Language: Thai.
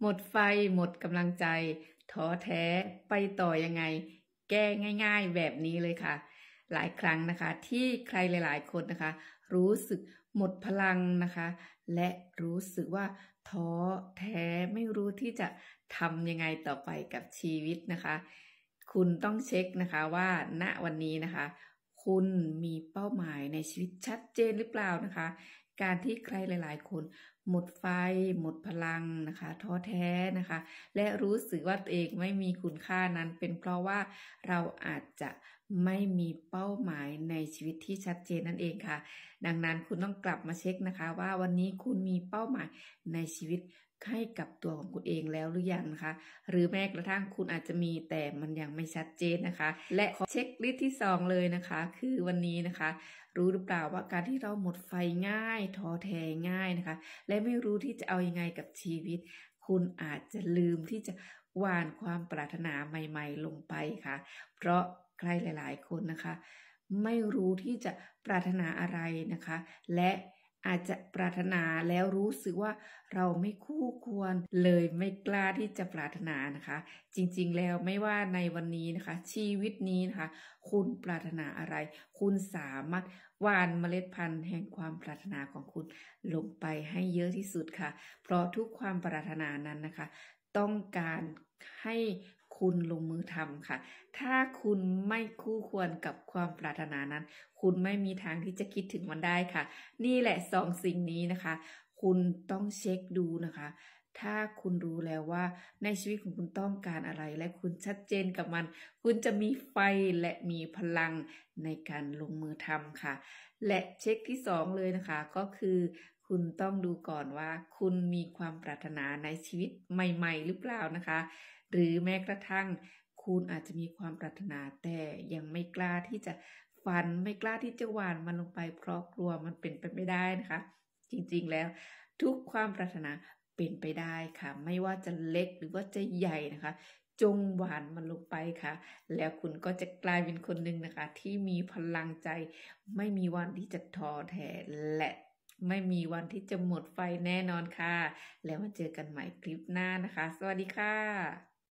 หมดไฟหมดกำลังใจท้อแท้ไปต่อยังไง แก้ง่ายๆ แบบนี้เลยค่ะ หลายครั้งนะคะที่ใครหลายๆคนนะคะ รู้สึกหมดพลังนะคะ และรู้สึกว่าท้อแท้ไม่รู้ที่จะทำยังไงต่อไปกับชีวิตนะคะ คุณต้องเช็คนะคะว่าณวันนี้นะคะ คุณมีเป้าหมายในชีวิตชัดเจนหรือเปล่านะคะ การที่ใครหลาย ๆ คนหมดไฟหมดพลังนะคะท้อแท้นะคะ และรู้สึกว่าตัวเองไม่มีคุณค่านั้น เป็นเพราะว่าเราอาจจะไม่มีเป้าหมายในชีวิตที่ชัดเจนนั่นเองค่ะ ดังนั้นคุณต้องกลับมาเช็คนะคะว่าวันนี้คุณมีเป้าหมายในชีวิตให้กับตัวของคุณเองแล้วหรือยังนะคะหรือแม้กระทั่งคุณอาจจะมีแต่มันยังไม่ชัดเจนนะคะ และขอเช็คลิสต์ที่ 2 เลยนะคะ คือวันนี้นะคะ รู้หรือเปล่าว่าการที่เราหมดไฟง่ายท้อแท้ง่ายนะคะและและไม่รู้ที่จะเอาอยัางไงกับชีวิต คุณอาจจะลืมที่จะวานความปรารถนาใหม่ๆ ลงไปค่ะ เพราะใครหลายๆคนนะคะ ไม่รู้ที่จะปรารถนาอะไรนะคะ และอาจจะปรารถนาแล้วรู้สึกว่าเราไม่คู่ควร เลยไม่กล้าที่จะปรารถนานะคะ จริงๆแล้วไม่ว่าในวันนี้นะคะ ชีวิตนี้นะคะคุณปรารถนาอะไร คุณสามารถวานเมล็ดพันธุ์แห่งความปรารถนาของคุณลงไปให้เยอะที่สุดค่ะ เพราะทุกความปรารถนานั้นนะคะ ต้องการให้คุณลงมือทำค่ะ ถ้าคุณไม่คู่ควรกับความปรารถนานั้น คุณไม่มีทางที่จะคิดถึงมันได้ค่ะ นี่แหละสองสิ่งนี้นะคะ คุณต้องเช็คดูนะคะ ถ้าคุณรู้แล้วว่าในชีวิตของคุณต้องการอะไร และคุณชัดเจนกับมัน คุณจะมีไฟและมีพลังในการลงมือทำค่ะ และเช็คที่สองเลยนะคะก็คือคุณต้องดูก่อนว่าคุณมีความปรารถนาในชีวิตใหม่ ๆ หรือเปล่านะคะ หรือแม้กระทั่งคุณอาจจะมีความปรารถนา แต่ยังไม่กล้าที่จะฝันไม่กล้าที่จะหวานมันลงไปเพราะกลัวมันเป็นไปไม่ได้นะคะ จริงๆแล้ว ทุกความปรารถนาเป็นไปได้ค่ะไม่ว่าจะเล็กหรือว่าจะใหญ่นะคะ จงหวานมันลงไปค่ะ แล้วคุณก็จะกลายเป็นคนหนึ่งนะคะ ที่มีพลังใจ ไม่มีวันที่จะท้อแท้และไม่มีวันที่จะหมดไฟแน่นอนค่ะ แล้วมาเจอกันใหม่คลิปหน้านะคะ สวัสดีค่ะ